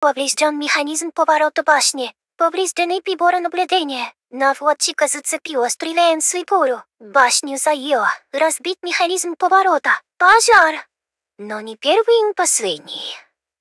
Поврежден механизм поворота башни. Повреждены приборы наблюдения. Наводчика зацепила стреляем свипуру. Башню заела. Разбит механизм поворота. Пожар! Но не первый и не последний.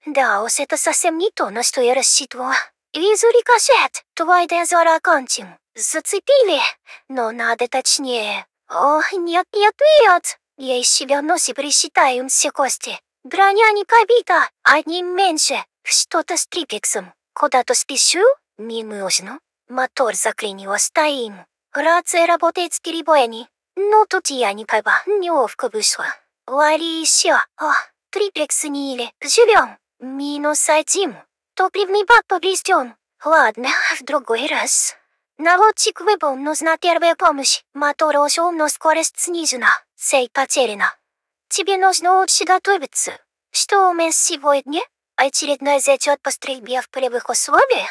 Да уж, это совсем не то, на что я рассчитывала. Визу рикошет. Твой дозор окончен. Зацепили. Но надо точнее. Ох, нет, нет, нет. Я из себя носи пересчитаю все кости. Броня не побита, одним меньше. Что-то с трипексом. Куда-то спешу? Не нужно. Мотор заклинило стоим. Рация работает с перебоями. Ну, тут я не пойма. Неловко вышло. Лариса, о, триплекс не или. Живем. Минус один. Топливный бак поврежден. Ладно, в другой раз. Наводчик выбыл, нужна первая помощь. Мотор ушел, но скорость снижена. Цель потеряна. Тебе нужно лучше готовиться. Что у нас сегодня? А очередной зачет по стрельбе в полевых условиях?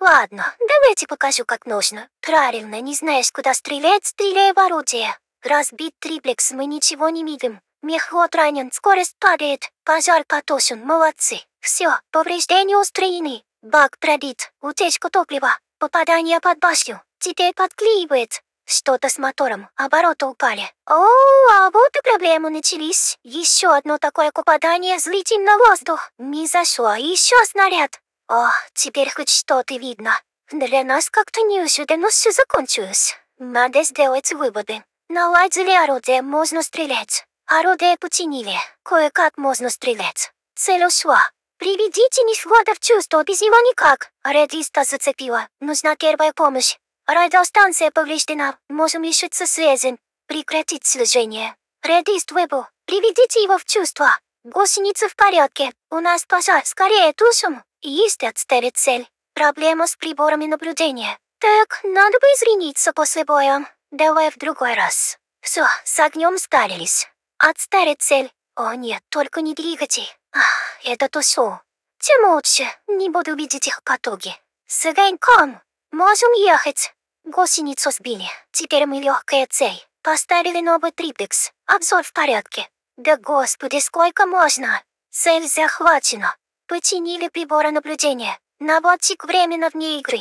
Ладно, давайте покажу, как нужно. Правильно, не знаешь, куда стрелять, стреляй в орудие. Разбит триплекс, мы ничего не видим. Мехлот ранен, скорость падает. Пожар потушен, молодцы. Все, повреждения устранены. Бак пробит, утечка топлива. Попадание под башню. Теперь подклеивает. Что-то с мотором, обороты упали. О, а вот и проблемы начались. Еще одно такое попадание, взлетим на воздух. Не зашло, а еще снаряд. О, теперь хоть что-то видно. Для нас как-то неожиданно все закончилось. Надо сделать выводы. Наладили орудие, можно стрелять. Орудие потянили, кое-как можно стрелять. Цель ушла. Приведите несвода в чувство, без него никак. Редиста зацепила, нужна первая помощь. Радиостанция повреждена. Можем лишиться связи. Прекратить служение. Радист Вебу, приведите его в чувство. Гусеницы в порядке. У нас пожар. Скорее тушим. Есть отставить цель. Проблема с приборами наблюдения. Так, надо бы извиниться после боя. Давай в другой раз. Все, с огнем старились. Отставить цель. О нет, только не двигайте. Ах, это тусу. Тем лучше, не буду видеть их потуги. С огоньком. Можем ехать. Гусеницу сбили. Теперь мы легкая цель. Поставили новый трипекс, Обзор в порядке. Да господи, сколько можно? Цель захвачена. Починили приборы наблюдения. Наводчик временно вне игры.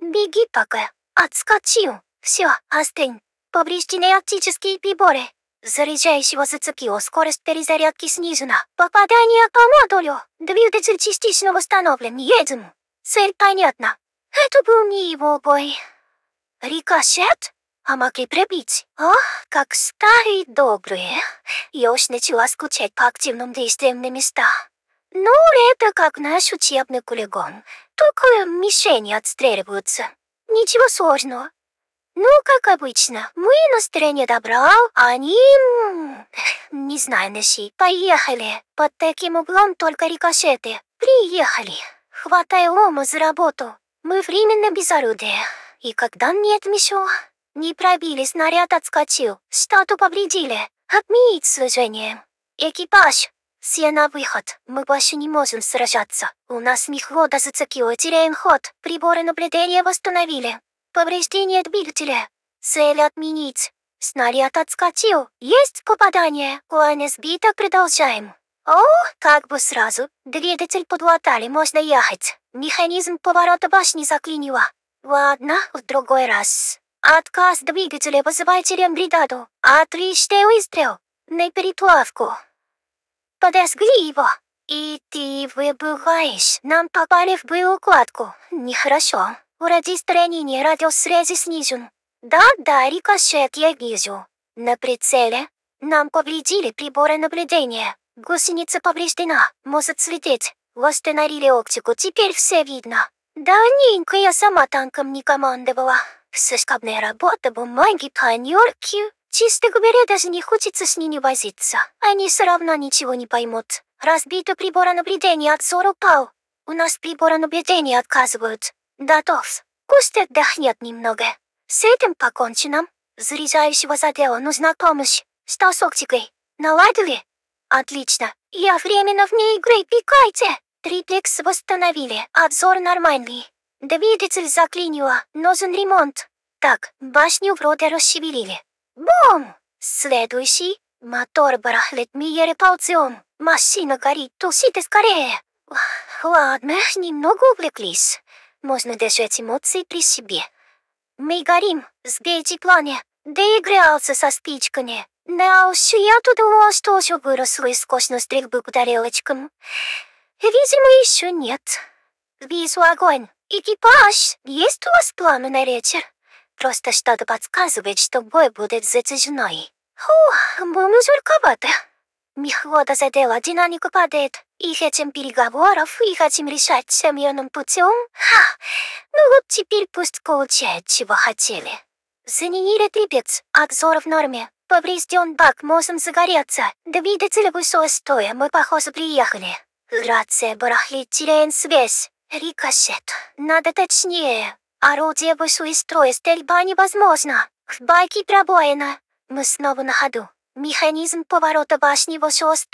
Беги пока. Отскочил. Все, остынь. Повреждены оптические приборы. Заряжающего зацепило, скорость перезарядки снижена. Попадание по модулю. Двигатель частично восстановлен. Едем. Цель понятна. Это был не его бой. Рикошет? А могли пробить? О, как старые добрые. Я уж начала скучать по активным действиям на места. Ну, это как наш учебный кулигон. Только мишени отстреливаются. Ничего сложного. Ну, как обычно, мы на стороне добра, а они... Не знаю, Наси, поехали. Под таким углом только рикошеты. Приехали. Хватай лома за работу. Мы временно без орудия и когда нет миссу, не пробили, снаряд отскочил, что-то повредили. Отменить служение. Экипаж, все на выход. Мы больше не можем сражаться. У нас не хода зацепило, теряем ход. Приборы наблюдения восстановили. Повреждение двигателя. Цель отменить. Снаряд отскочил. Есть попадание. Лайна сбита, продолжаем. О, как бы сразу. Двигатель подлатали, можно ехать. Механизм поворота башни заклинило. Ладно, в другой раз. Отказ двигателя вызывателем бригаду. Отличный выстрел. На переплавку. Подожгли его. И ты выбываешь. Нам попали в боеукладку. Нехорошо. Вроде странение радиус связи снижен. Да-да, рикошет я вижу. На прицеле. Нам повредили приборы наблюдения. Гусеница повреждена. Может слететь. Восстановили оптику. Теперь все видно. Давненько я сама танком не командовала. Сыскобная работа, бумаги, планерки. Чисто говоря, даже не хочется с ними возиться. Они все равно ничего не поймут. Разбито прибора наблюдения, отзор упал. У нас прибора наблюдения отказывают. Да Готов. Пусть отдохнет немного. С этим покончено. Заряжающего за дело нужна помощь. С токсикой. Наладили? Отлично. Я временно вне игры, пикайте. Триплекс восстановили. Обзор нормальный. Двигатель заклинило. Нужен ремонт. Так, башню вроде расшевелили. Бум! Следующий. Мотор барахлит Миере ползем. Машина горит, тушите скорее. Ладно, немного увлеклись. Можно держать эмоции при себе. Мы горим, сгейте плане. игрался со спичками. Да уж я-то думала, что уже выросла из костной стрельбы по тарелочкам. Видимо, еще нет. Вижу огонь. Экипаж, есть у вас планы на ветер? Просто что-то подсказывает, что бой будет затяжной. Фу, было жарковато. Мехлода задела, динамику падает. И хотим переговоров, и хотим решать семьянным путем. Ха, ну вот теперь пусть получает, чего хотели. Заменили трепец, обзор в норме. Поврежден бак, мозом загорелся. Двигатель высостоя, мы, похоже, приехали. Грация барахлит, теряем связь. Рикошет. Надо точнее. Орудие вышло из строя, стрельба невозможна. В байке пробоина. Мы снова на ходу. Механизм поворота башни вышел из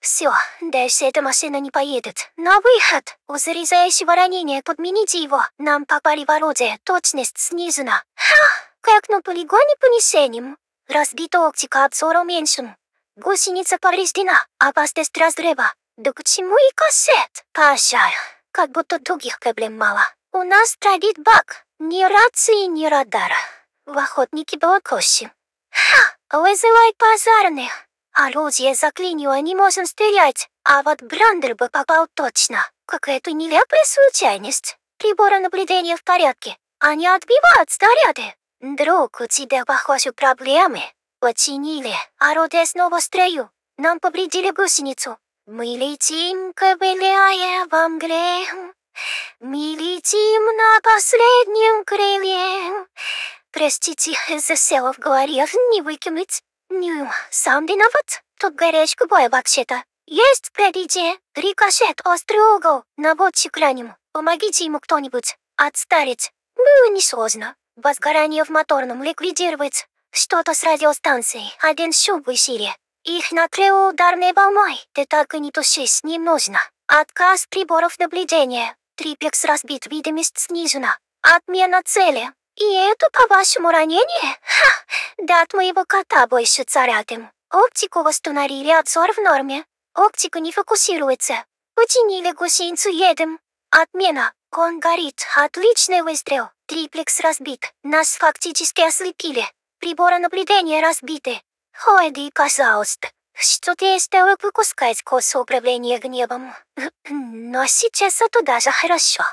Все, дальше эта машина не поедет. На выход! У зарезающего ранения подмените его. Нам попали в орудие, точность снижена. Ха! Как на полигоне понесением. Разбита оптика, обзор уменьшен. Гусеница повреждена, опасность разрыва. Да почему и кассет? Паша, как будто других проблем мало. У нас травит бак, Ни рации, ни радара. В охотнике было косим. Ха! Вызывай пожарных. Орудие заклинило, не можем стрелять. А вот а Брандер бы попал точно. Какая-то нелепая случайность. Приборы наблюдения в порядке. Они отбивают снаряды. Друг, у тебя, похоже, проблемы. Починили. Орудие снова в строю. Нам повредили гусеницу. Мы летим, кобыляя во мгле, Мы летим на последнем крыле. Простите, засела в голове, а не выкинуть. не ну, сам виноват, тут горячка боя вообще-то. Есть впереди рикошет, острый угол, наводчик раним. Помогите ему кто-нибудь отстарить. Было ну, несложно. Возгорание в моторном ликвидировать. Что-то с радиостанцией, один шум в эфире. Их накрыл ударной волной, ты так и не тушись, не нужно. Отказ приборов наблюдения. Триплекс разбит, видимость снижена. Отмена цели. И это по-вашему ранение? Ха! Да от моего кота больше царятым. Оптику восстановили, обзор в норме. Оптика не фокусируется. Починили гусеницу едем. Отмена. Кон горит. Отличный выстрел. Триплекс разбит. Нас фактически ослепили. Приборы наблюдения разбиты. Хойди, пожалуйста. что ты сделал, стала выпускать курс управления гневом. Но сейчас это даже хорошо.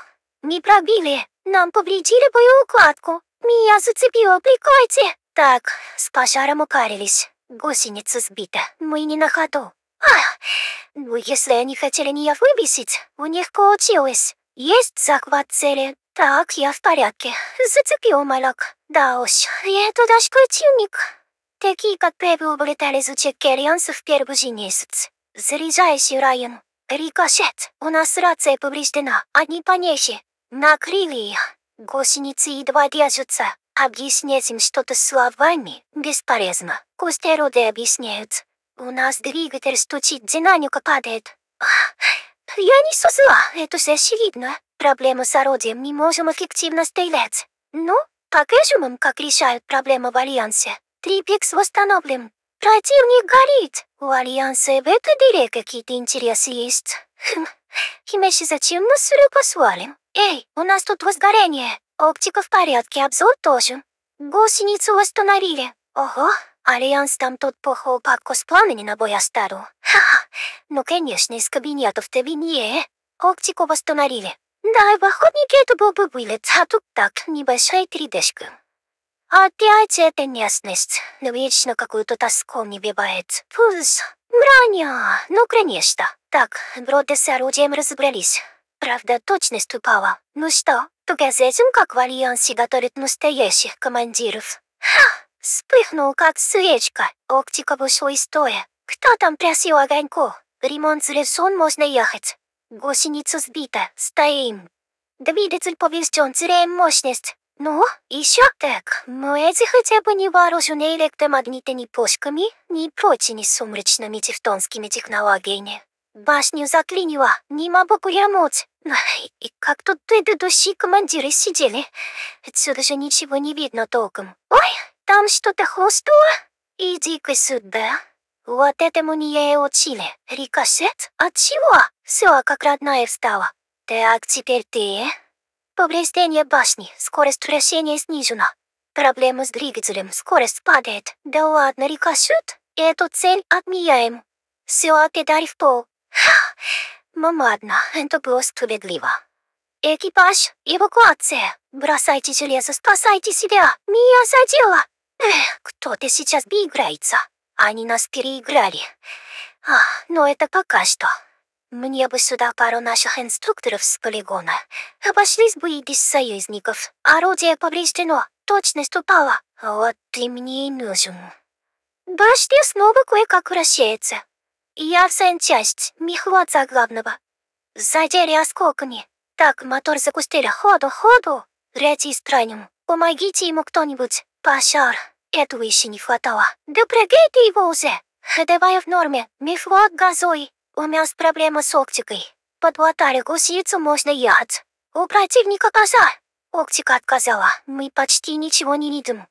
Не пробили, нам повредили бою укладку. Меня зацепило, прикойте. Так, с пожаром укарились. Гусеница сбита, мы не на ходу. Ах, ну если они хотели меня выбесить, у них получилось. Есть захват цели. Так, я в порядке. Зацепил малок. Да уж, я это даже противник такие как Пебл, улетали из Чеккерианса в первый же месяц. Заряжающий Райан. Рикошет. У нас рация повреждена. Одни помехи. Накрыли их. Гусеницы едва держатся. Объяснять им что-то словами бесполезно. Кустероды объясняют. У нас двигатель стучит, динамика падает. Я не сузла, это же очевидно. Проблему с орудием не можем эффективно стрелять. Ну, покажем им, как решают проблемы в Альянсе. Трипикс восстановлен. Противник горит. У Альянса в этой дыре какие-то интересы есть. Хм, Химеши, зачем нас сюда послали? Эй, у нас тут возгорение. Оптика в порядке, обзор тоже. Гусеницу восстановили. Ого, Альянс там тот похол как с пламени на боя стару. Ха-ха, ну конечно, из кабинетов-то винье. Э. Оптику восстановили. Да, в охотнике это был бы вылет, а тут так, небольшая передышка. Опять эта местность. Но вечно какую-то тоску мне бивает. Пуз, мраня, ну конечно. Так, вроде с орудием разобрались. Правда, точность упала. Ну что, только с этим как в Альянсе готовят настоящих командиров. Ха! Вспыхнул, как свечка. Оптика вышла из стоя. Кто там просил огоньку? Ремонт завершен, можно ехать. Гусеница сбита. Стоим. Двигатель поврежден, теряем мощность. Ну, еще так, Моэзи хотя бы не вооружены электромагнитными пушками, не прочими сумрачными тевтонскими технологиями. Башню заклинила, не могу я глянуть. Ну, и как тут предыдущие командиры сидели? Отсюда же ничего не видно толком. Ой, там что-то хрустнуло? Иди-ка сюда. Вот этому не я и учили. Рикошет? От чего? Все, как родная встала. Так, теперь ты. Повреждение башни, скорость вращения снижена. Проблемы с двигателем, скорость падает. Да ладно, рикошет? Эту цель отменяем. Все отдай в пол. Ха. Ну ладно, это было справедливо. Экипаж, эвакуация. Бросайте железо, спасайте себя. Меня задела. Эх, кто-то сейчас играется. Они нас переиграли. А, но это пока что. Мне бы сюда пару наших инструкторов с полигона. Обошлись бы и без союзников. Орудие повреждено, точность упала. Вот ты мне и нужен. Башня снова кое-как вращается. Я в часть, михлот за главного. Задели осколками. Так, мотор закустили. Ходу, ходу. Ряди страним. Помогите ему кто-нибудь. Пожар. Этого еще не хватало. Да прыгай ты его уже. Давай в норме. Михлот газой. У нас проблема с оптикой. Под Подватали гусицу можно яд. У противника коза. Оптика отказала. Мы почти ничего не видим.